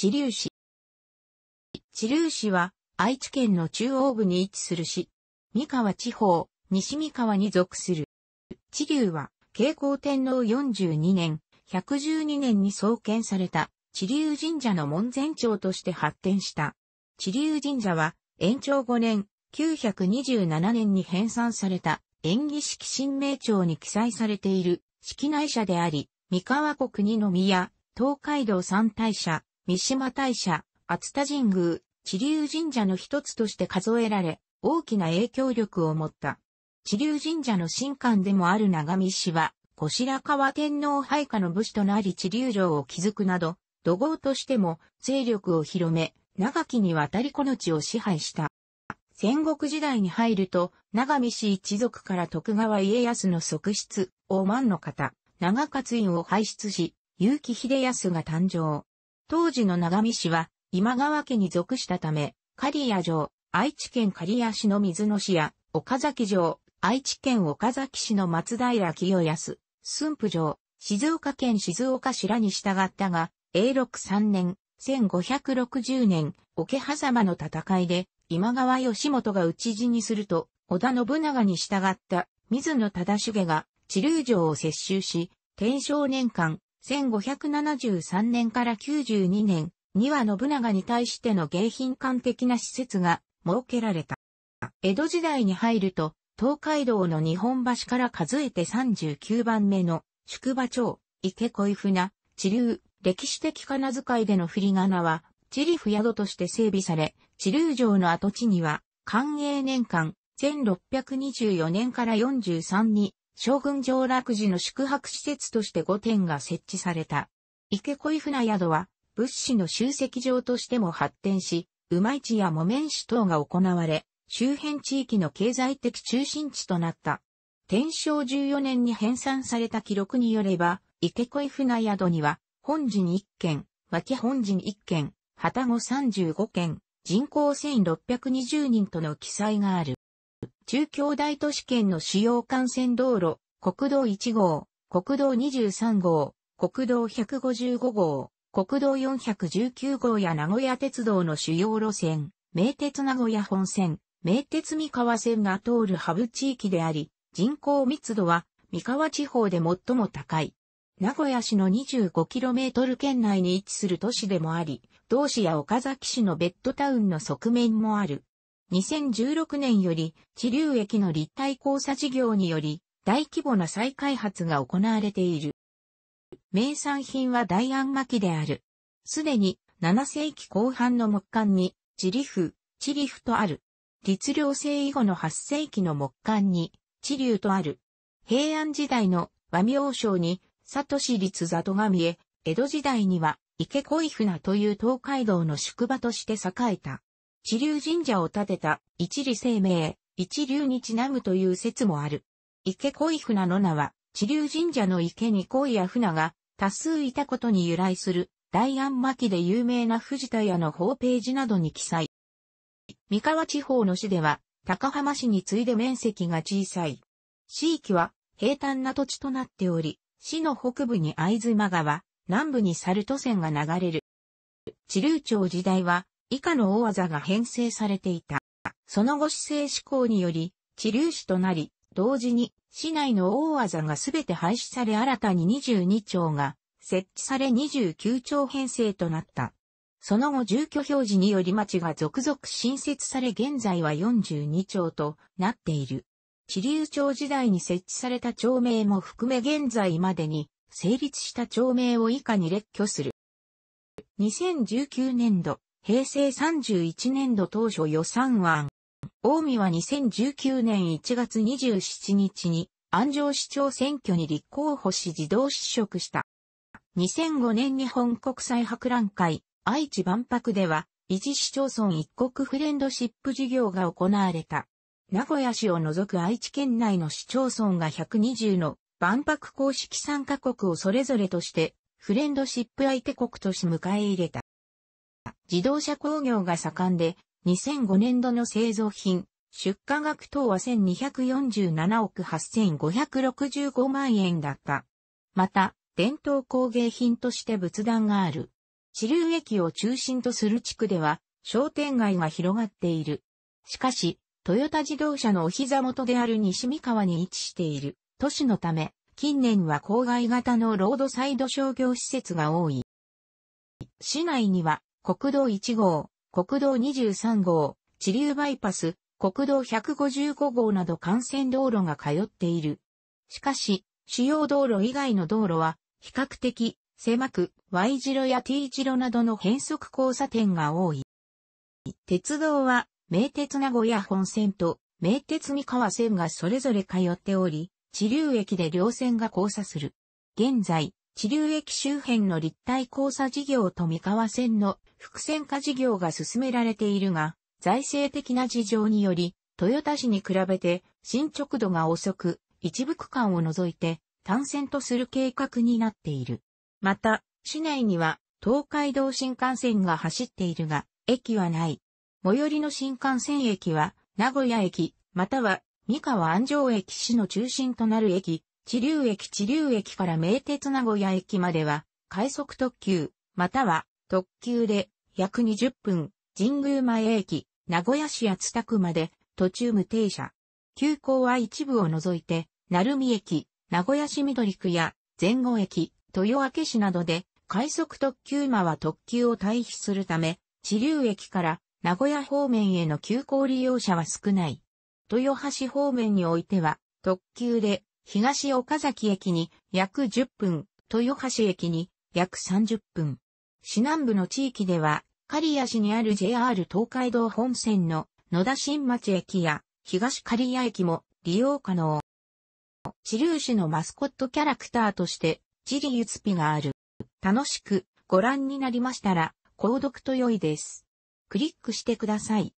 知立市。知立市は愛知県の中央部に位置する市。三河地方、西三河に属する。知立は、慶光天皇42年、112年に創建された知立神社の門前町として発展した。知立神社は、延長5年、927年に編纂された演技式神明町に記載されている式内社であり、三河国二宮、東海道三大社、三島大社、熱田神宮、地流神社の一つとして数えられ、大きな影響力を持った。地流神社の神官でもある長見氏は、小白川天皇配下の武士となり地流城を築くなど、土豪としても勢力を広め、長きにわたりこの地を支配した。戦国時代に入ると、長見氏一族から徳川家康の側室、大万の方、長勝院を輩出し、結城秀康が誕生。当時の長見氏は今川家に属したため、刈谷城、愛知県刈谷市の水野市や、岡崎城、愛知県岡崎市の松平清康、駿府城、静岡県静岡市らに従ったが、永禄3年、1560年、桶狭間の戦いで、今川義元が討ち死にすると、織田信長に従った水野忠重が、知流城を接収し、天正年間、1573年から92年には信長に対しての迎賓館的な施設が設けられた。江戸時代に入ると、東海道の日本橋から数えて39番目の宿場町、池恋船、地流、歴史的金遣いでの振り仮名は、地理不宿として整備され、地流城の跡地には、寛永年間、1624年から43に、将軍上落時の宿泊施設として5点が設置された。池恋船宿は物資の集積場としても発展し、馬市や木綿市等が行われ、周辺地域の経済的中心地となった。天正14年に編纂された記録によれば、池恋船宿には、本陣1軒、脇本陣1軒、旗子35軒、人口1620人との記載がある。中京大都市圏の主要幹線道路、国道1号、国道23号、国道155号、国道419号や名古屋鉄道の主要路線、名鉄名古屋本線、名鉄三河線が通るハブ地域であり、人口密度は三河地方で最も高い。名古屋市の 25km 圏内に位置する都市でもあり、同市や岡崎市のベッドタウンの側面もある。2016年より、地流駅の立体交差事業により、大規模な再開発が行われている。名産品は大安巻である。すでに、7世紀後半の木管に、地理府、地理府とある。律令制以後の8世紀の木管に、地流とある。平安時代の和名称に、里市立里が見え、江戸時代には、池恋船という東海道の宿場として栄えた。地流神社を建てた一里生命、一流にちなむという説もある。池恋船の名は、地流神社の池に恋や船が多数いたことに由来する、大安巻で有名な藤田屋のホームページなどに記載。三河地方の市では、高浜市に次いで面積が小さい。地域は平坦な土地となっており、市の北部に藍津間川、南部に猿渡線が流れる。地流町時代は、以下の大技が編成されていた。その後市政施行により、地流士となり、同時に市内の大技がすべて廃止され新たに22町が設置され29町編成となった。その後住居表示により町が続々新設され現在は42町となっている。地流町時代に設置された町名も含め現在までに成立した町名を以下に列挙する。2019年度、平成31年度当初予算案。大見は2019年1月27日に安城市長選挙に立候補し自動失職した。2005年日本国際博覧会愛知万博では、維持市町村一国フレンドシップ事業が行われた。名古屋市を除く愛知県内の市町村が120の万博公式参加国をそれぞれとして、フレンドシップ相手国とし迎え入れた。自動車工業が盛んで、2005年度の製造品、出荷額等は1247億8565万円だった。また、伝統工芸品として仏壇がある。支流駅を中心とする地区では、商店街が広がっている。しかし、トヨタ自動車のお膝元である西三河に位置している都市のため、近年は郊外型のロードサイド商業施設が多い。市内には国道1号、国道23号、地流バイパス、国道155号など幹線道路が通っている。しかし、主要道路以外の道路は、比較的、狭く、Y 字路や T 字路などの変則交差点が多い。鉄道は、名鉄名古屋本線と、名鉄三河線がそれぞれ通っており、地流駅で両線が交差する。現在、地流駅周辺の立体交差事業と三河線の複線化事業が進められているが、財政的な事情により、豊田市に比べて進捗度が遅く、一部区間を除いて単線とする計画になっている。また、市内には東海道新幹線が走っているが、駅はない。最寄りの新幹線駅は、名古屋駅、または三河安城駅市の中心となる駅、地流駅地流駅から名鉄名古屋駅までは、快速特急、または特急で約20分、神宮前駅、名古屋市厚田区まで途中無停車。急行は一部を除いて、鳴海駅、名古屋市緑区や前後駅、豊明市などで快速特急馬は特急を退避するため、地流駅から名古屋方面への急行利用者は少ない。豊橋方面においては、特急で東岡崎駅に約10分、豊橋駅に約30分。市南部の地域では、刈谷市にある JR 東海道本線の野田新町駅や東刈谷駅も利用可能。知立市のマスコットキャラクターとして、ジリユツピがある。楽しくご覧になりましたら、購読と良いです。クリックしてください。